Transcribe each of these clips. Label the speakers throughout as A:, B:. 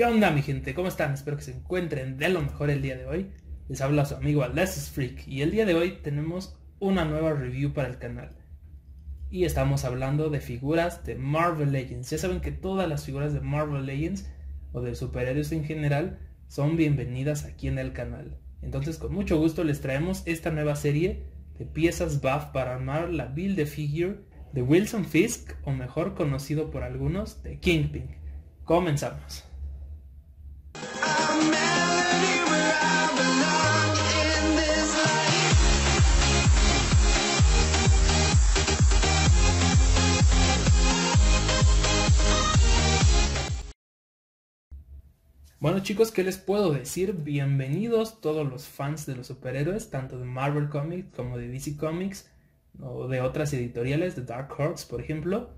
A: ¿Qué onda mi gente? ¿Cómo están? Espero que se encuentren de lo mejor el día de hoy. Les habla su amigo Alexis Freak y el día de hoy tenemos una nueva review para el canal. Y estamos hablando de figuras de Marvel Legends. Ya saben que todas las figuras de Marvel Legends o de superhéroes en general son bienvenidas aquí en el canal. Entonces con mucho gusto les traemos esta nueva serie de piezas buff para armar la build de figure de Wilson Fisk o mejor conocido por algunos de Kingpin. Comenzamos. Bueno chicos, ¿qué les puedo decir? Bienvenidos todos los fans de los superhéroes, tanto de Marvel Comics como de DC Comics o de otras editoriales, de Dark Horse por ejemplo.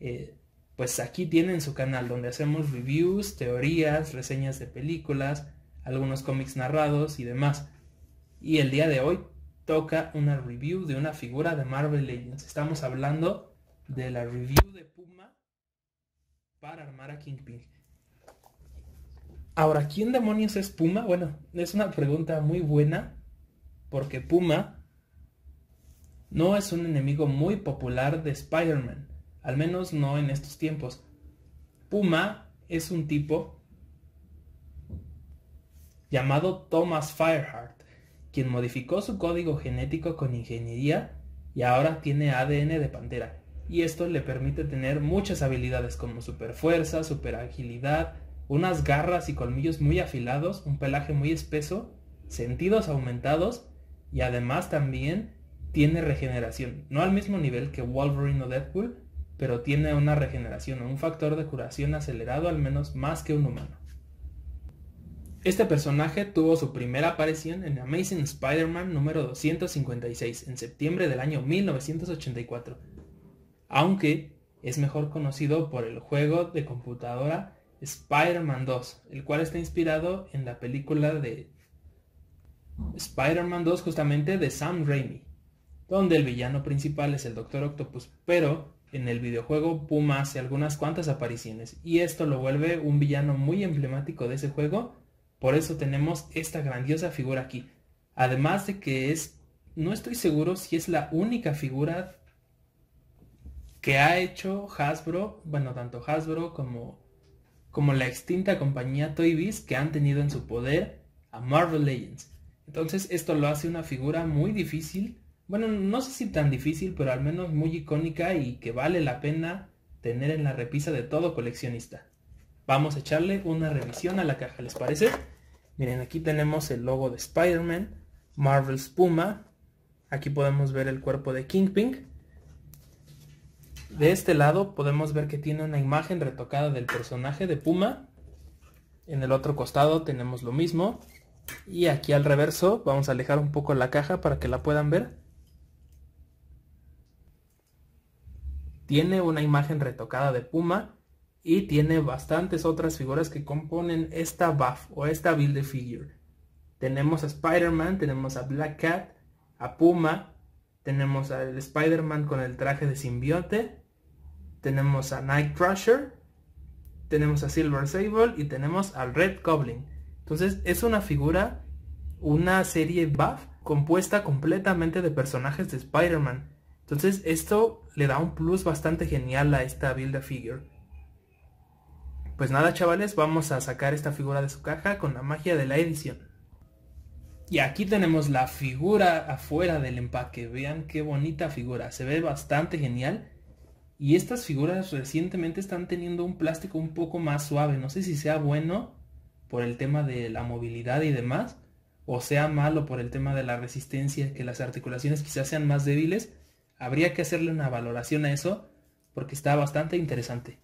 A: Eh, pues aquí tienen su canal donde hacemos reviews, teorías, reseñas de películas, algunos cómics narrados y demás. Y el día de hoy toca una review de una figura de Marvel Legends. Estamos hablando de la review de Puma para armar a Kingpin. Ahora, ¿quién demonios es Puma? Bueno, es una pregunta muy buena porque Puma no es un enemigo muy popular de Spider-Man, al menos no en estos tiempos. Puma es un tipo llamado Thomas Fireheart, quien modificó su código genético con ingeniería y ahora tiene ADN de pantera. Y esto le permite tener muchas habilidades como super fuerza, super agilidad unas garras y colmillos muy afilados, un pelaje muy espeso, sentidos aumentados y además también tiene regeneración. No al mismo nivel que Wolverine o Deadpool, pero tiene una regeneración o un factor de curación acelerado al menos más que un humano. Este personaje tuvo su primera aparición en Amazing Spider-Man número 256 en septiembre del año 1984, aunque es mejor conocido por el juego de computadora Spider-Man 2, el cual está inspirado en la película de Spider-Man 2 justamente de Sam Raimi, donde el villano principal es el Doctor Octopus, pero en el videojuego Puma hace algunas cuantas apariciones y esto lo vuelve un villano muy emblemático de ese juego, por eso tenemos esta grandiosa figura aquí. Además de que es, no estoy seguro si es la única figura que ha hecho Hasbro, bueno, tanto Hasbro como como la extinta compañía Toy Biz que han tenido en su poder a Marvel Legends. Entonces esto lo hace una figura muy difícil, bueno, no sé si tan difícil, pero al menos muy icónica y que vale la pena tener en la repisa de todo coleccionista. Vamos a echarle una revisión a la caja, ¿les parece? Miren, aquí tenemos el logo de Spider-Man, Marvel Spuma. aquí podemos ver el cuerpo de Kingpin, de este lado podemos ver que tiene una imagen retocada del personaje de Puma. En el otro costado tenemos lo mismo. Y aquí al reverso vamos a alejar un poco la caja para que la puedan ver. Tiene una imagen retocada de Puma y tiene bastantes otras figuras que componen esta buff o esta build figure. Tenemos a Spider-Man, tenemos a Black Cat, a Puma, tenemos al Spider-Man con el traje de simbionte tenemos a Night Crusher, tenemos a Silver Sable y tenemos al Red Goblin. Entonces es una figura, una serie buff compuesta completamente de personajes de Spider-Man. Entonces esto le da un plus bastante genial a esta build figure. Pues nada chavales, vamos a sacar esta figura de su caja con la magia de la edición. Y aquí tenemos la figura afuera del empaque. Vean qué bonita figura. Se ve bastante genial. Y estas figuras recientemente están teniendo un plástico un poco más suave. No sé si sea bueno por el tema de la movilidad y demás, o sea malo por el tema de la resistencia, que las articulaciones quizás sean más débiles. Habría que hacerle una valoración a eso porque está bastante interesante.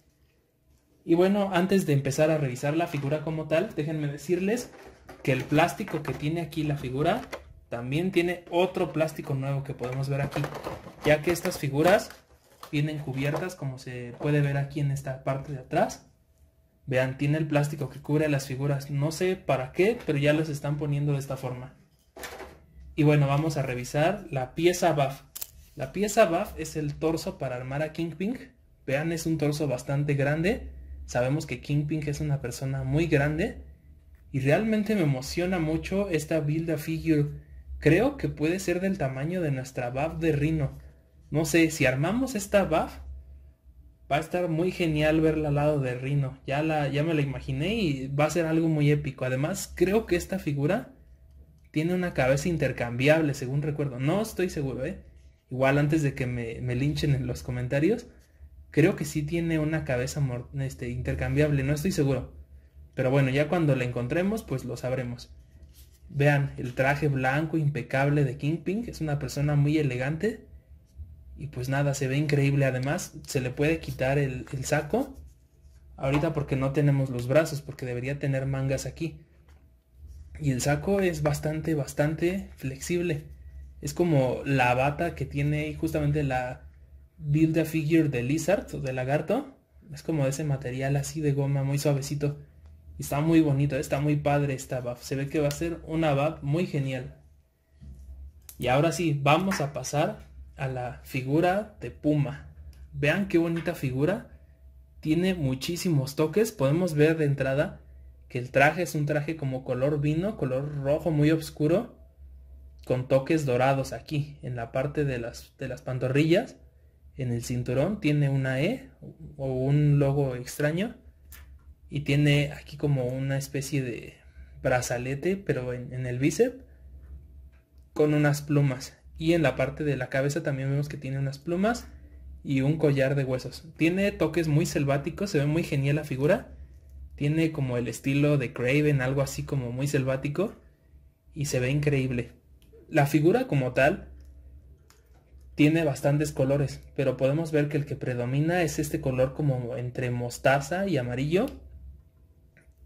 A: Y bueno, antes de empezar a revisar la figura como tal, déjenme decirles que el plástico que tiene aquí la figura también tiene otro plástico nuevo que podemos ver aquí, ya que estas figuras vienen cubiertas como se puede ver aquí en esta parte de atrás. Vean, tiene el plástico que cubre las figuras. No sé para qué, pero ya las están poniendo de esta forma. Y bueno, vamos a revisar la pieza BAF. La pieza BAF es el torso para armar a Kingpin. Vean, es un torso bastante grande. Sabemos que Kingpin es una persona muy grande. Y realmente me emociona mucho esta Build a Figure. Creo que puede ser del tamaño de nuestra BAF de Rhino. No sé, si armamos esta buff, va a estar muy genial verla al lado de Rino. Ya, la, ya me la imaginé y va a ser algo muy épico. Además, creo que esta figura tiene una cabeza intercambiable, según recuerdo. No estoy seguro, ¿eh? Igual antes de que me, me linchen en los comentarios, creo que sí tiene una cabeza este, intercambiable, no estoy seguro. Pero bueno, ya cuando la encontremos, pues lo sabremos. Vean, el traje blanco impecable de Kingpin, es una persona muy elegante y pues nada, se ve increíble. Además, se le puede quitar el, saco. Ahorita porque no tenemos los brazos, porque debería tener mangas aquí. Y el saco es bastante, bastante flexible. Es como la bata que tiene justamente la Build a Figure de Lizard o de Lagarto. Es como ese material así de goma, muy suavecito. Está muy bonito, ¿eh? está muy padre esta bata Se ve que va a ser una bata muy genial. Y ahora sí, vamos a pasar a la figura de Puma. Vean qué bonita figura. Tiene muchísimos toques. Podemos ver de entrada que el traje es un traje como color vino, color rojo muy oscuro, con toques dorados aquí, en la parte de las, de las pantorrillas. En el cinturón tiene una E o un logo extraño. Y tiene aquí como una especie de brazalete, pero en, en el bíceps, con unas plumas y en la parte de la cabeza también vemos que tiene unas plumas y un collar de huesos. Tiene toques muy selváticos, se ve muy genial la figura. Tiene como el estilo de Craven, algo así como muy selvático. Y se ve increíble. La figura como tal tiene bastantes colores, pero podemos ver que el que predomina es este color como entre mostaza y amarillo,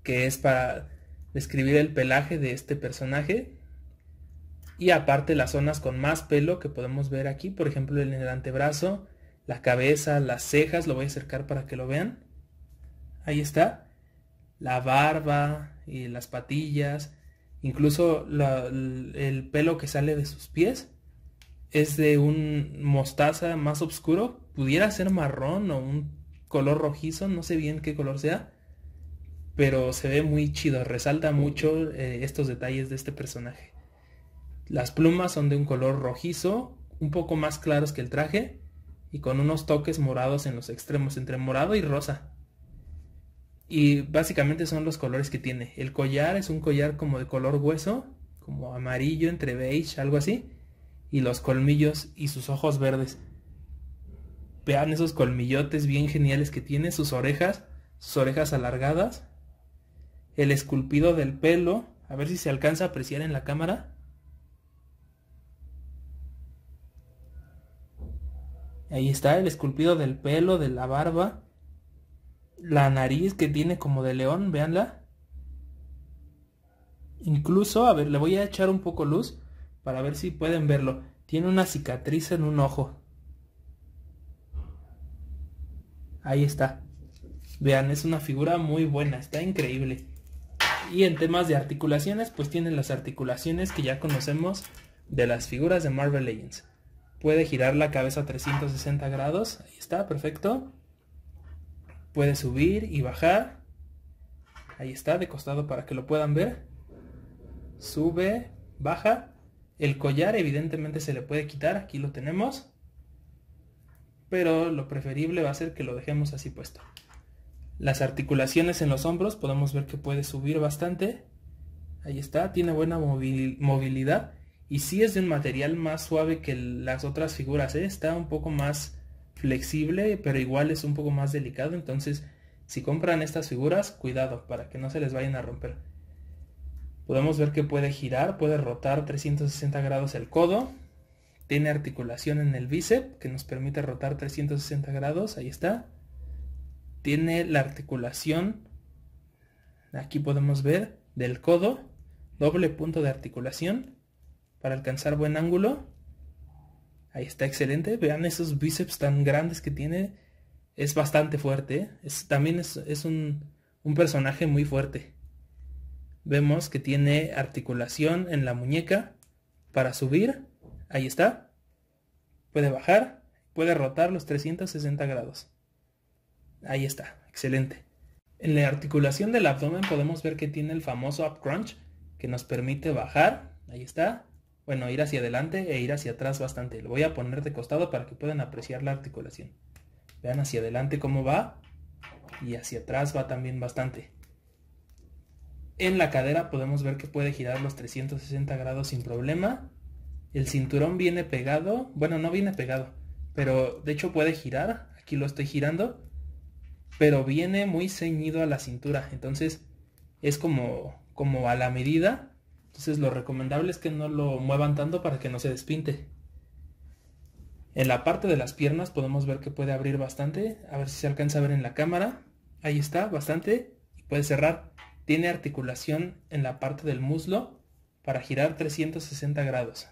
A: que es para describir el pelaje de este personaje y aparte las zonas con más pelo que podemos ver aquí, por ejemplo en el antebrazo, la cabeza, las cejas, lo voy a acercar para que lo vean. Ahí está. La barba y las patillas, incluso el pelo que sale de sus pies es de un mostaza más oscuro. Pudiera ser marrón o un color rojizo, no sé bien qué color sea. Pero se ve muy chido, resalta mucho eh, estos detalles de este personaje. Las plumas son de un color rojizo, un poco más claros que el traje, y con unos toques morados en los extremos, entre morado y rosa. Y básicamente son los colores que tiene. El collar es un collar como de color hueso, como amarillo, entre beige, algo así. Y los colmillos y sus ojos verdes. Vean esos colmillotes bien geniales que tiene, sus orejas, sus orejas alargadas. El esculpido del pelo, a ver si se alcanza a apreciar en la cámara. Ahí está el esculpido del pelo, de la barba, la nariz que tiene como de león, véanla. Incluso, a ver, le voy a echar un poco luz para ver si pueden verlo. Tiene una cicatriz en un ojo. Ahí está. Vean, es una figura muy buena, está increíble. Y en temas de articulaciones, pues tiene las articulaciones que ya conocemos de las figuras de Marvel Legends. Puede girar la cabeza 360 grados. Ahí está, perfecto. Puede subir y bajar. Ahí está, de costado para que lo puedan ver. Sube, baja. El collar evidentemente se le puede quitar. Aquí lo tenemos. Pero lo preferible va a ser que lo dejemos así puesto. Las articulaciones en los hombros podemos ver que puede subir bastante. Ahí está, tiene buena movilidad y sí es de un material más suave que las otras figuras, ¿eh? está un poco más flexible, pero igual es un poco más delicado. Entonces, si compran estas figuras, cuidado para que no se les vayan a romper. Podemos ver que puede girar, puede rotar 360 grados el codo. Tiene articulación en el bíceps que nos permite rotar 360 grados. Ahí está. Tiene la articulación. Aquí podemos ver del codo. Doble punto de articulación para alcanzar buen ángulo. Ahí está, excelente. Vean esos bíceps tan grandes que tiene. Es bastante fuerte. ¿eh? también es, un, un personaje muy fuerte. Vemos que tiene articulación en la muñeca para subir. Ahí está. Puede bajar. Puede rotar los 360 grados. Ahí está. Excelente. En la articulación del abdomen podemos ver que tiene el famoso up crunch que nos permite bajar. Ahí está. Bueno, ir hacia adelante e ir hacia atrás bastante. Lo voy a poner de costado para que puedan apreciar la articulación. Vean hacia adelante cómo va y hacia atrás va también bastante. En la cadera podemos ver que puede girar los 360 grados sin problema. El cinturón viene pegado, bueno, no viene pegado, pero de hecho puede girar. Aquí lo estoy girando, pero viene muy ceñido a la cintura. Entonces es como, como a la medida entonces lo recomendable es que no lo muevan tanto para que no se despinte. En la parte de las piernas podemos ver que puede abrir bastante. A ver si se alcanza a ver en la cámara. Ahí está, bastante. Y puede cerrar. Tiene articulación en la parte del muslo para girar 360 grados.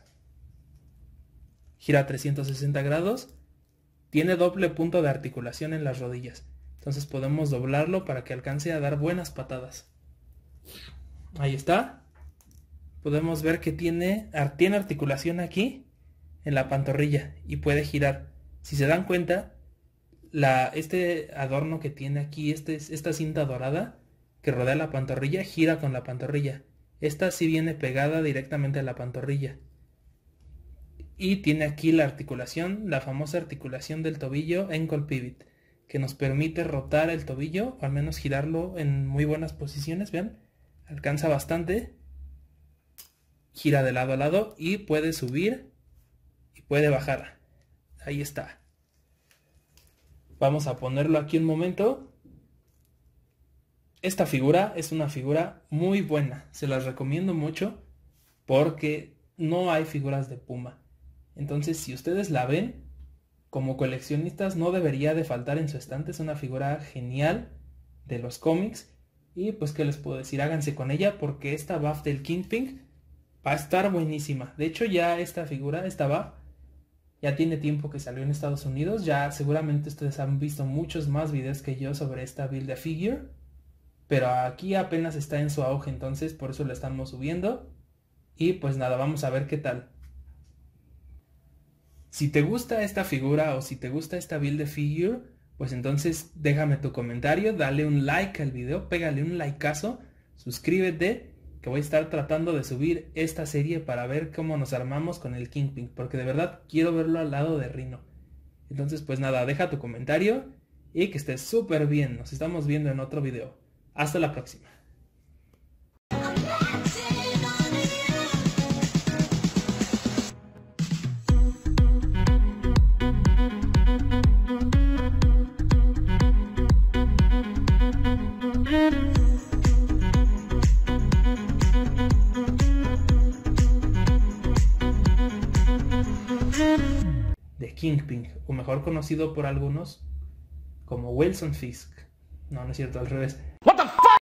A: Gira 360 grados. Tiene doble punto de articulación en las rodillas. Entonces podemos doblarlo para que alcance a dar buenas patadas. Ahí está podemos ver que tiene, articulación aquí en la pantorrilla y puede girar. Si se dan cuenta, la, este adorno que tiene aquí, este, esta cinta dorada que rodea la pantorrilla, gira con la pantorrilla. Esta sí viene pegada directamente a la pantorrilla. Y tiene aquí la articulación, la famosa articulación del tobillo en pivot, que nos permite rotar el tobillo, o al menos girarlo en muy buenas posiciones, vean, alcanza bastante gira de lado a lado y puede subir y puede bajar. Ahí está. Vamos a ponerlo aquí un momento. Esta figura es una figura muy buena. Se las recomiendo mucho porque no hay figuras de puma. Entonces, si ustedes la ven, como coleccionistas no debería de faltar en su estante. Es una figura genial de los cómics. Y pues, ¿qué les puedo decir? Háganse con ella porque esta buff del Kingpin va a estar buenísima. De hecho, ya esta figura, estaba, ya tiene tiempo que salió en Estados Unidos. Ya seguramente ustedes han visto muchos más videos que yo sobre esta Build de Figure. Pero aquí apenas está en su auge, entonces por eso la estamos subiendo. Y pues nada, vamos a ver qué tal. Si te gusta esta figura o si te gusta esta Build de Figure, pues entonces déjame tu comentario, dale un like al video, pégale un likeazo, suscríbete que voy a estar tratando de subir esta serie para ver cómo nos armamos con el Kingpin, porque de verdad quiero verlo al lado de Rino. Entonces, pues nada, deja tu comentario y que estés súper bien. Nos estamos viendo en otro video. Hasta la próxima. conocido por algunos como Wilson Fisk. No, no es cierto, al revés.